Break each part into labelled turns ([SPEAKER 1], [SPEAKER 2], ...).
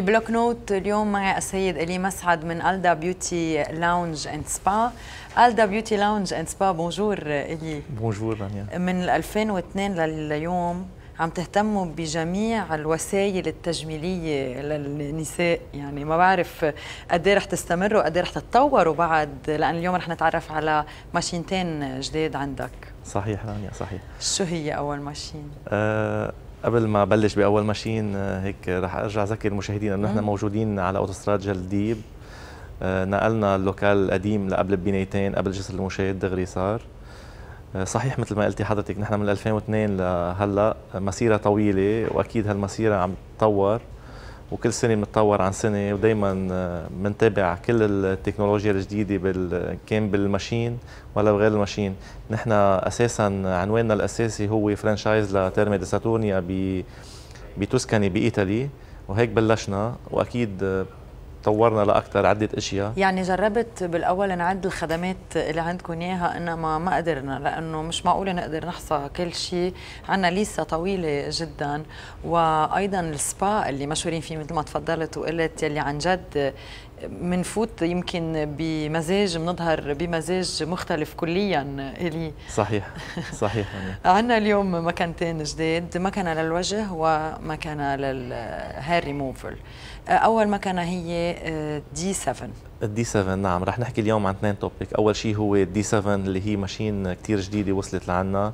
[SPEAKER 1] ببلوك نوت اليوم معي السيد الي مسعد من الدا بيوتي لاونج اند سبا الدا بيوتي لاونج اند سبا بونجور الي
[SPEAKER 2] بونجور رانيا
[SPEAKER 1] من 2002 لليوم عم تهتموا بجميع الوسائل التجميلية للنساء يعني ما بعرف قد إيه رح تستمروا قد إيه رح تتطوروا بعد لأن اليوم رح نتعرف على ماشينتين جداد عندك
[SPEAKER 2] صحيح رانيا صحيح
[SPEAKER 1] شو هي أول ماشين؟
[SPEAKER 2] أه قبل ما بلش باول ماشين آه، هيك رح ارجع اذكر المشاهدين انه نحن موجودين على اوتوستراد جلديب آه، نقلنا اللوكال القديم لقبل البنايتين قبل جسر المشاهد دغري صار آه، صحيح مثل ما قلتي حضرتك نحن من 2002 لهلا مسيره طويله واكيد هالمسيره عم تتطور وكل سنه بنتطور عن سنه ودائما بنتابع آه، كل التكنولوجيا الجديده بال... كان بالماشين ولا بغير الماشين نحن اساسا عنواننا الاساسي هو فرانشايز لتيرمي دي ساتورنيا ب بتوسكاني بايطالي وهيك بلشنا واكيد آه، طورنا لاكثر عده اشياء
[SPEAKER 1] يعني جربت بالاول نعد الخدمات اللي عندكم اياها انما ما قدرنا لانه مش معقول نقدر نحصى كل شيء عندنا ليسة طويله جدا وايضا السبا اللي مشهورين فيه مثل ما تفضلت وقلت يلي عن جد منفوت يمكن بمزاج منظهر بمزاج مختلف كليا الي
[SPEAKER 2] صحيح صحيح
[SPEAKER 1] عندنا اليوم مكانتين جداد مكنه للوجه ومكنه للهير ريموفل اول مكنه هي دي 7
[SPEAKER 2] الدي 7 نعم رح نحكي اليوم عن اثنين توبيك اول شيء هو الدي 7 اللي هي ماشين كثير جديده وصلت لعنا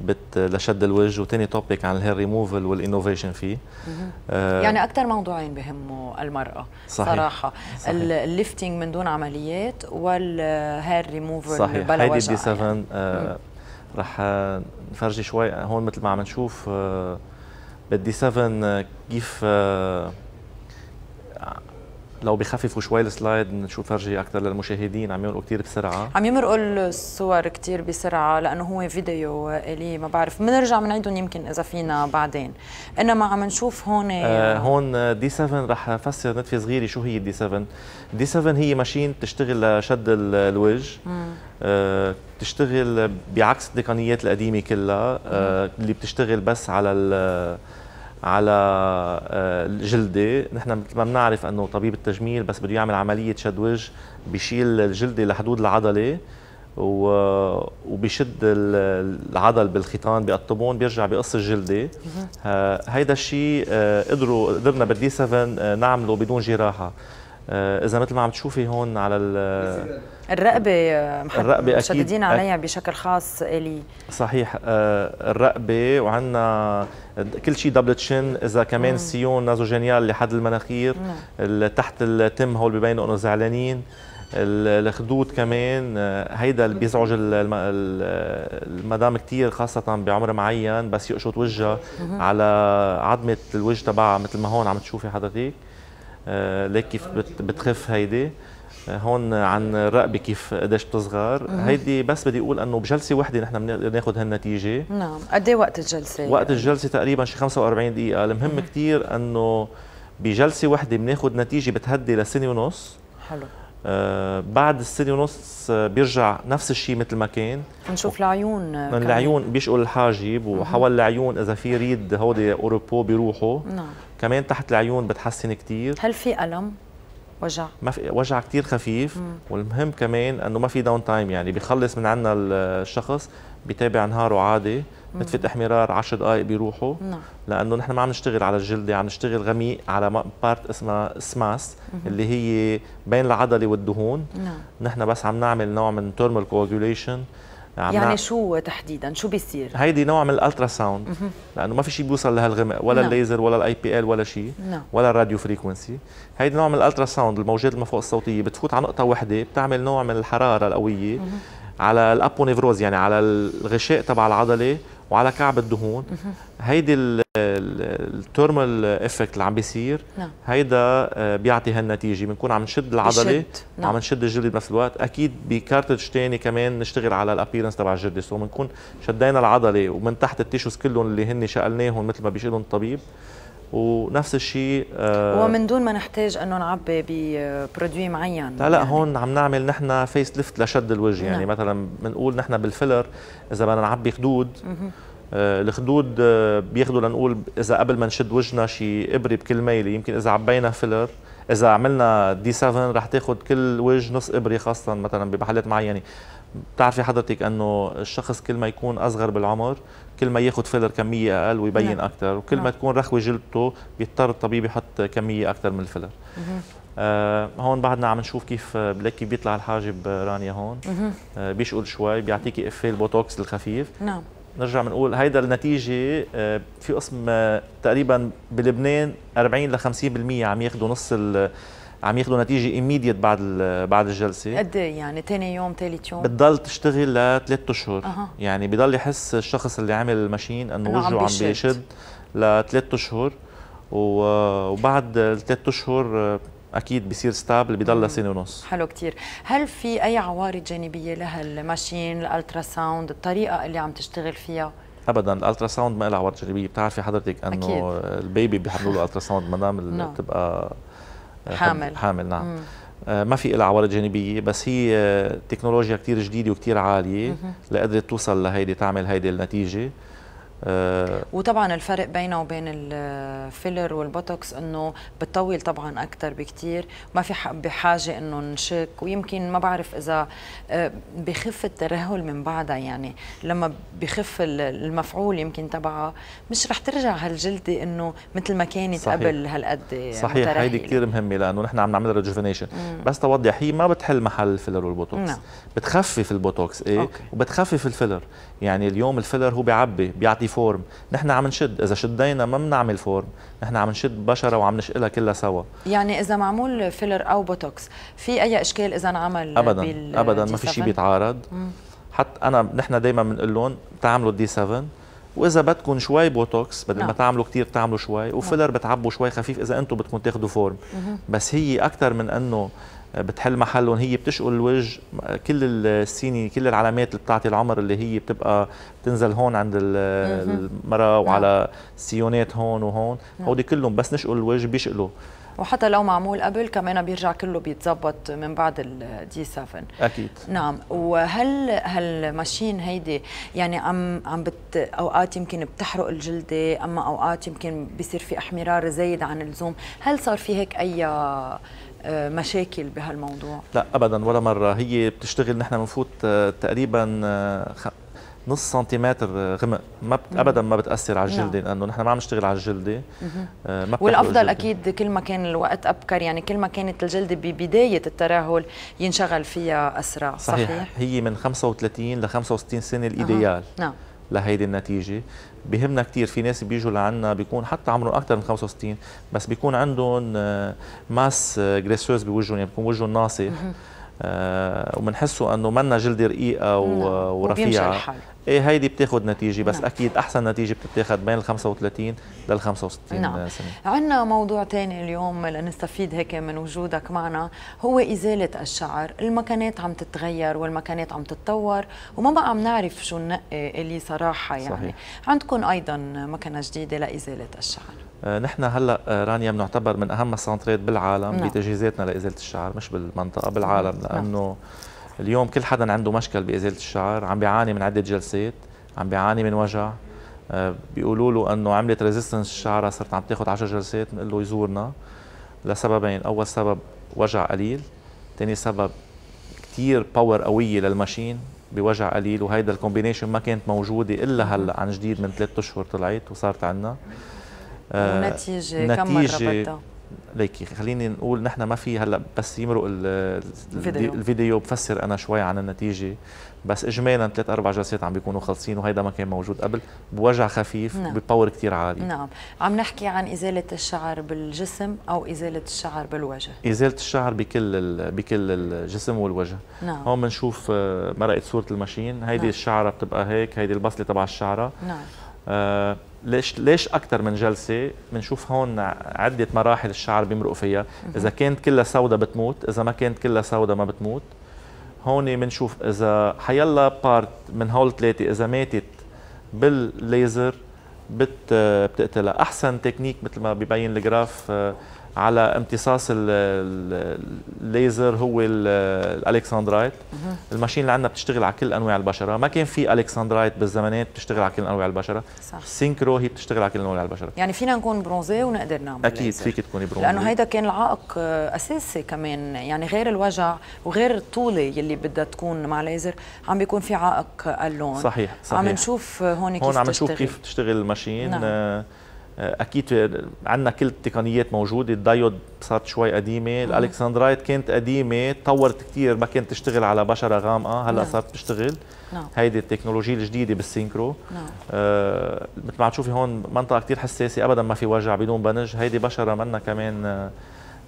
[SPEAKER 2] بت لشد الوجه وتاني توبيك عن الهير ريموفل والانوفيشن فيه آه يعني
[SPEAKER 1] اكثر موضوعين بهموا المراه صحيح. صراحه الليفتنج من دون عمليات والهير ريموفل صحيح. بلا هيدي دي يعني. 7 آه
[SPEAKER 2] رح نفرجي شوي هون مثل ما عم نشوف آه 7 آه، كيف آه لو بخففوا شوي السلايد نشوف فرجي اكثر للمشاهدين عم يمرقوا كثير بسرعه
[SPEAKER 1] عم يمرقوا الصور كثير بسرعه لانه هو فيديو الي ما بعرف بنرجع بنعيدهم يمكن اذا فينا بعدين انما عم نشوف هون آه
[SPEAKER 2] هون دي 7 رح افسر نتفه صغيره شو هي دي 7 دي 7 هي ماشين تشتغل لشد الوجه آه تشتغل بعكس التقنيات القديمه كلها آه اللي بتشتغل بس على على الجلده آه، نحن مثل ما بنعرف انه طبيب التجميل بس بده يعمل عمليه شد وجه بيشيل الجلده لحدود العضله وبيشد العضل بالخيطان بيقطبون بيرجع بقص الجلده آه، هيدا الشيء آه، قدروا قدرنا بالدي 7 نعمله بدون جراحه آه، اذا مثل ما عم تشوفي هون على
[SPEAKER 1] الرقبه آه، الرقبه مشددين عليها بشكل خاص الي
[SPEAKER 2] صحيح آه، الرقبه وعندنا كل شيء دبل تشن اذا كمان مم. سيون نازوجينيال لحد المناخير تحت التم هول ببينوا انه زعلانين الخدود كمان هيدا اللي بيزعج المدام كثير خاصة بعمر معين بس يقشط وجهها على عظمة الوجه تبعها مثل ما هون عم تشوفي حضرتك آه، ليك كيف بتخف هيدي آه، هون عن الرقبه كيف قديش بتصغر هيدي بس بدي اقول انه بجلسه وحده نحن بناخذ هالنتيجه نعم
[SPEAKER 1] قد ايه وقت الجلسه وقت
[SPEAKER 2] الجلسه تقريبا شي 45 دقيقه المهم كثير انه بجلسه وحده بناخذ نتيجه بتهدي لسنه ونص حلو آه، بعد السنه ونص آه، بيرجع نفس الشيء مثل ما كان
[SPEAKER 1] نشوف العيون آه، العيون
[SPEAKER 2] بيشقوا الحاجب وحول العيون اذا في ريد هودي اوروبو بيروحوا نعم كمان تحت العيون بتحسن كثير هل
[SPEAKER 1] في الم وجع
[SPEAKER 2] ما في وجع كثير خفيف مم. والمهم كمان انه ما في داون تايم يعني بيخلص من عندنا الشخص بيتابع نهاره عادي بتفت احمرار 10 دقائق بيروحوا نعم. لانه نحن ما عم نشتغل على الجلده عم نشتغل غميق على بارت اسمها سماس اللي هي بين العضله والدهون نعم. نحن بس عم نعمل نوع من تيرمال كواجوليشن يعني
[SPEAKER 1] شو تحديدا شو بيصير هيدي
[SPEAKER 2] نوع من الالترا ساوند لانه ما في شيء بيوصل لهالغمق ولا نعم. الليزر ولا الاي بي ال ولا شيء نعم. ولا الراديو فريكونسي هيدي نوع من الالترا ساوند الموجات المفوق الصوتيه بتفوت على نقطه وحده بتعمل نوع من الحراره القويه مه. على الابونيفروز يعني على الغشاء تبع العضله وعلى كعب الدهون هيدي الترمال افكت اللي عم بيصير نعم. هيدا آه، بيعطي هالنتيجه بنكون عم نشد العضله نعم. نشد الجلد بنفس الوقت اكيد بكارتج ثاني كمان نشتغل على الابيرنس تبع الجلد سو بنكون شدينا العضله ومن تحت التيشوز كلهم اللي هن شقلناهم مثل ما بيشيلهم الطبيب ونفس الشيء آه ومن
[SPEAKER 1] دون ما نحتاج انه نعبي ببرودوي معين لا لا يعني.
[SPEAKER 2] هون عم نعمل نحن فيس ليفت لشد الوجه يعني نعم. يعني مثلا بنقول نحن بالفيلر اذا بدنا نعبي خدود آه الخدود آه بياخذوا لنقول اذا قبل ما نشد وجهنا شيء ابره بكل ميله يمكن اذا عبينا فيلر اذا عملنا دي 7 رح تاخذ كل وجه نص ابره خاصه مثلا بمحلات معينه بتعرفي حضرتك انه الشخص كل ما يكون اصغر بالعمر كل ما ياخذ فيلر كميه اقل ويبين نعم. اكثر وكل نعم. ما تكون رخوه جلدته بيضطر الطبيب يحط كميه اكثر من الفيلر آه هون بعدنا عم نشوف كيف بلكي كيف بيطلع الحاجب آه، رانيا هون آه بيشقل شوي بيعطيكي افيه البوتوكس الخفيف نعم نرجع بنقول هيدا النتيجه آه في قسم آه، تقريبا بلبنان 40 ل 50% عم ياخذوا نص عم ياخذوا نتيجه ايميديت بعد بعد الجلسه
[SPEAKER 1] قد ايه يعني ثاني يوم ثالث يوم
[SPEAKER 2] بتضل تشتغل لثلاث اشهر أه. يعني بضل يحس الشخص اللي عامل الماشين انه وجهه عم بيشد لثلاث اشهر وبعد الثلاث اشهر اكيد بصير ستابل بضل سنه ونص
[SPEAKER 1] حلو كثير هل في اي عوارض جانبيه لهالماشين الالترا ساوند الطريقه اللي عم تشتغل فيها
[SPEAKER 2] ابدا الالترا ساوند ما لها عوارض جانبيه بتعرفي حضرتك انه البيبي بيحملوا له الترا ساوند ما دام نعم. بتبقى حامل حامل نعم آه، ما في لها عوارض جانبيه بس هي تكنولوجيا كثير جديده وكثير عاليه لقدرت توصل لهيدي تعمل هيدي النتيجه آه
[SPEAKER 1] وطبعا الفرق بينه وبين الفيلر والبوتوكس انه بتطول طبعا اكثر بكثير ما في بحاجه انه نشك ويمكن ما بعرف اذا آه، بخف الترهل من بعدها يعني لما بخف المفعول يمكن تبعها مش رح ترجع هالجلده انه مثل ما كانت قبل هالقد يعني صحيح هيدي
[SPEAKER 2] كثير مهمه لانه نحن عم نعمل ريجوفينيشن بس توضح هي ما بتحل محل الفيلر والبوتوكس نعم. بتخفف البوتوكس ايه أوكي. وبتخفف الفيلر يعني اليوم الفيلر هو بيعبي بيعطي عندي فورم نحن عم نشد اذا شدينا ما بنعمل فورم نحن عم نشد بشره وعم نشقلها كلها سوا
[SPEAKER 1] يعني اذا معمول فيلر او بوتوكس في اي اشكال اذا انعمل ابدا ابدا ما في شيء بيتعارض
[SPEAKER 2] حتى انا نحن دائما بنقول لهم تعملوا الدي 7 واذا بدكم شوي بوتوكس بدل ما نعم. تعملوا كثير تعملوا شوي وفيلر نعم. بتعبوا شوي خفيف اذا انتم بدكم تاخذوا فورم بس هي اكثر من انه بتحل محلهم هي بتشقل الوجه كل السيني كل العلامات اللي بتعطي العمر اللي هي بتبقى بتنزل هون عند المراه نعم. وعلى السيونات هون وهون نعم. هودي كلهم بس نشقل الوجه بيشقلوا
[SPEAKER 1] وحتى لو معمول قبل كمان بيرجع كله بيتظبط من بعد الدي 7 اكيد نعم وهل هالماشين هيدي يعني عم عم بت اوقات يمكن بتحرق الجلده اما اوقات يمكن بيصير في احمرار زايد عن اللزوم هل صار في هيك اي آه، مشاكل بهالموضوع
[SPEAKER 2] لا ابدا ولا مره هي بتشتغل نحن بنفوت آه، تقريبا آه، نص سنتيمتر غمق ما بت... ابدا ما بتاثر على الجلده نعم. لانه نحن ما عم نشتغل على الجلده ما والافضل
[SPEAKER 1] اكيد كل ما كان الوقت ابكر يعني كل ما كانت الجلده ببدايه الترهل ينشغل فيها اسرع
[SPEAKER 2] صحيح, صحيح؟ هي من 35 ل 65 سنه الايديال نعم لهيدي النتيجه بهمنا كثير في ناس بيجوا لعنا بيكون حتى عمرهم اكثر من 65 بس بيكون عندهم آه، ماس جريسوز آه، بوجههم يعني بيكون وجههم ناصف آه، وبنحسه انه منا جلد رقيقه نعم. ورفيعه إيه هيدي بتاخذ نتيجه بس نعم. اكيد احسن نتيجه بتتاخذ بين ال 35 لل 65 نعم. سنه
[SPEAKER 1] عندنا موضوع ثاني اليوم لنستفيد هيك من وجودك معنا هو ازاله الشعر المكانات عم تتغير والمكانات عم تتطور وما بقى عم نعرف شو ننقي اللي صراحه يعني صحيح. عندكم ايضا مكنه جديده لازاله الشعر
[SPEAKER 2] آه، نحن هلا آه، رانيا بنعتبر من اهم السنترات بالعالم نعم. بتجهيزاتنا لازاله الشعر مش بالمنطقه بالعالم نعم. لانه نعم. اليوم كل حدا عنده مشكل بإزالة الشعر عم بيعاني من عدة جلسات عم بيعاني من وجع آه، بيقولوا له انه عملت ريزيستنس الشعر صرت عم تاخذ 10 جلسات بنقول له يزورنا لسببين اول سبب وجع قليل ثاني سبب كثير باور قويه للماشين بوجع قليل وهيدا الكومبينيشن ما كانت موجوده الا هلا عن جديد من ثلاث اشهر طلعت وصارت عندنا آه نتيجه كم مره بدها ليكي خليني نقول نحن ما في هلا بس يمرق الفيديو, الفيديو بفسر انا شوي عن النتيجه بس اجمالا ثلاث اربع جلسات عم بيكونوا خالصين وهيدا ما كان موجود قبل بوجع خفيف نعم. بباور كثير عالي
[SPEAKER 1] نعم عم نحكي عن ازاله الشعر بالجسم او ازاله الشعر بالوجه
[SPEAKER 2] ازاله الشعر بكل ال... بكل الجسم والوجه نعم. هون بنشوف آه، مرقت صوره الماشين هيدي نعم. الشعره بتبقى هيك هيدي البصله تبع الشعره نعم آه، ليش ليش اكثر من جلسه بنشوف هون عده مراحل الشعر بيمرقوا فيها اذا كانت كلها سوداء بتموت اذا ما كانت كلها سوداء ما بتموت هون بنشوف اذا حيلا بارت من هول ثلاثه اذا ماتت بالليزر بت بتقتلها احسن تكنيك مثل ما ببين الجراف آه، على امتصاص الليزر هو الالكسندرايت الماشين اللي عندنا بتشتغل على كل انواع البشره ما كان في الكسندرايت بالزمانات بتشتغل على كل انواع البشره صح. سينكرو هي بتشتغل على كل انواع البشره
[SPEAKER 1] يعني فينا نكون برونزي ونقدر نعمل اكيد الليزر. فيك
[SPEAKER 2] تكوني برونزي لانه هيدا
[SPEAKER 1] كان العائق آه، اساسي كمان يعني غير الوجع وغير الطوله يلي بدها تكون مع ليزر عم بيكون في عائق اللون صحيح, صحيح. آه، عم نشوف هون كيف هون عم نشوف كيف
[SPEAKER 2] بتشتغل الماشين نعم. آه آه، اكيد عندنا كل التقنيات موجوده الدايود صارت شوي قديمه آه. الالكسندرايت كانت قديمه تطورت كثير ما كانت تشتغل على بشره غامقه هلا نعم. صارت تشتغل نعم. هيدي التكنولوجيا الجديده بالسينكرو نعم. آه، مثل ما عم تشوفي هون منطقه كثير حساسه ابدا ما في وجع بدون بنج هيدي بشره منا كمان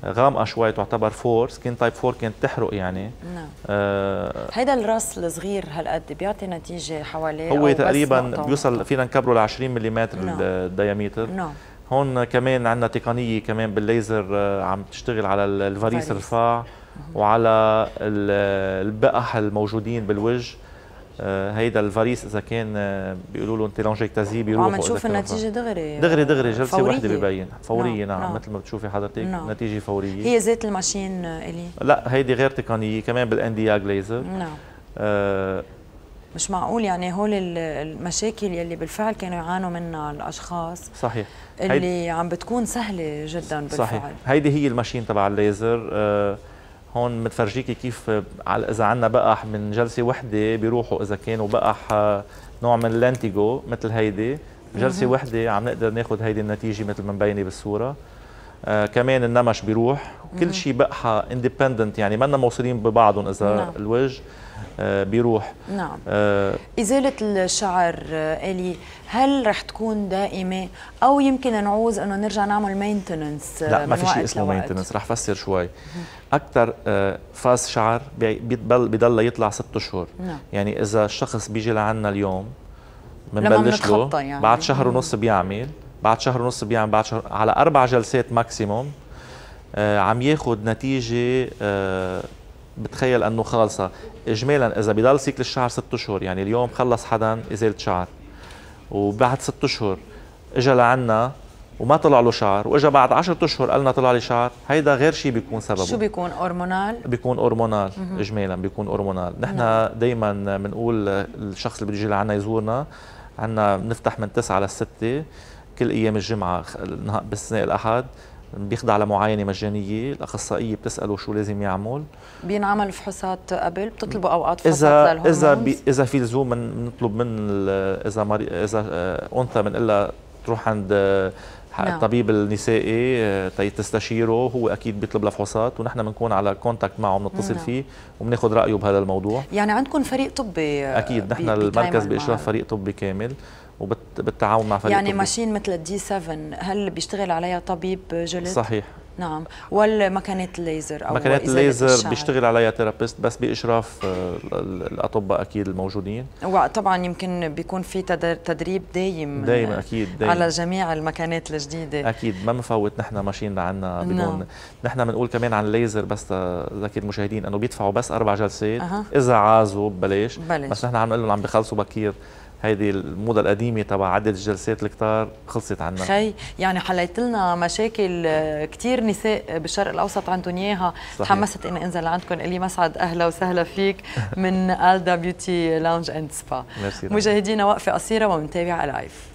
[SPEAKER 2] غامقه شوي تعتبر طيب فور سكين تايب فور كانت تحرق يعني نعم آه
[SPEAKER 1] هيدا الراس الصغير هالقد بيعطي نتيجه حواليه هو تقريبا بيوصل فينا
[SPEAKER 2] نكبره ل 20 ملم الدياميتر نعم هون كمان عندنا تقنيه كمان بالليزر آه، عم تشتغل على الفاريس الرفاع وعلى البقح الموجودين بالوجه آه، هيدا الفاريس اذا كان آه، بيقولوا له انت لونجيكتازي بيروح عم نشوف النتيجه دغري دغري دغري جلسه فورية. وحده ببين نعم، فوريه نعم, نعم. مثل ما بتشوفي حضرتك نعم. نتيجه فوريه هي
[SPEAKER 1] ذات الماشين آه، الي
[SPEAKER 2] لا هيدي غير تقنيه كمان بالانديا جليزر نعم آه
[SPEAKER 1] مش معقول يعني هول المشاكل يلي بالفعل كانوا يعانوا منها الاشخاص
[SPEAKER 2] صحيح اللي
[SPEAKER 1] عم بتكون سهله جدا بالفعل صحيح
[SPEAKER 2] هيدي هي الماشين تبع الليزر آه هون متفرجيكي كيف على اذا عندنا بقح من جلسه وحده بيروحوا اذا كانوا بقح آه، نوع من اللانتيجو مثل هيدي جلسه وحده عم نقدر ناخذ هيدي النتيجه مثل ما مبينه بالصوره آه كمان النمش بيروح كل شيء بقحة اندبندنت يعني ما موصولين ببعضهم اذا نعم. الوجه آه، بيروح نعم آه
[SPEAKER 1] ازاله الشعر آه، الي هل رح تكون دائمه او يمكن نعوز انه نرجع نعمل مينتننس آه، لا ما في شيء اسمه مينتننس رح
[SPEAKER 2] فسر شوي اكثر فاس شعر بيضل بيضل يطلع ست اشهر نعم. يعني اذا الشخص بيجي لعنا اليوم بنبلش له يعني. بعد شهر ونص بيعمل بعد شهر ونص بيعمل بعد شهر على اربع جلسات ماكسيموم آه، عم ياخذ نتيجه آه، بتخيل انه خالصه اجمالا اذا بضل سيكل الشعر ست اشهر يعني اليوم خلص حدا ازاله شعر وبعد ست اشهر اجى لعنا وما طلع له شعر واجا بعد 10 اشهر قالنا طلع لي شعر هيدا غير شيء بيكون سببه شو
[SPEAKER 1] بيكون هرمونال
[SPEAKER 2] بيكون هرمونال اجمالا بيكون هرمونال نحن نعم. دائما بنقول الشخص اللي بده يجي لعنا يزورنا عندنا بنفتح من 9 على 6 كل ايام الجمعه باستثناء الاحد بيخضع لمعاينه مجانيه الاخصائيه بتساله شو لازم يعمل
[SPEAKER 1] بينعمل فحوصات قبل بتطلبوا اوقات فحوصات اذا اذا بي
[SPEAKER 2] اذا في لزوم بنطلب من, آه، من اذا اذا انثى بنقول لها تروح عند آه، حق نعم. الطبيب النسائي آه، تستشيره هو اكيد بيطلب فحوصات ونحن بنكون على كونتاكت معه بنتصل نعم. فيه وبناخذ رايه بهذا الموضوع
[SPEAKER 1] يعني عندكم فريق طبي آه، اكيد نحن المركز باشراف
[SPEAKER 2] فريق طبي كامل وبالتعاون مع فريق يعني طبي. ماشين
[SPEAKER 1] مثل الدي 7 هل بيشتغل عليها طبيب جلد صحيح نعم والمكنات الليزر او مكنه الليزر بيشتغل
[SPEAKER 2] عليها ثيرابيست بس باشراف آه، الاطباء اكيد الموجودين
[SPEAKER 1] وطبعا يمكن بيكون في تدريب دايم دايم
[SPEAKER 2] اكيد دايم. على
[SPEAKER 1] جميع المكانات الجديده
[SPEAKER 2] اكيد ما بنفوت نحن ماشيين لعنا بدون نعم. نحن بنقول كمان عن الليزر بس لذكي آه، المشاهدين انه بيدفعوا بس اربع جلسات أه. اذا عازوا ببلاش بس نحن عم نقول لهم عم بخلصوا بكير هيدي الموضه القديمه تبع عدد الجلسات الكتار خلصت عنا خي
[SPEAKER 1] يعني حليت لنا مشاكل آه، كثير نساء بالشرق الاوسط عندهم اياها تحمست اني انزل لعندكم الي مسعد اهلا وسهلا فيك من دبليو بيوتي لونج اند سبا مشاهدينا وقفه قصيره ومنتابع لايف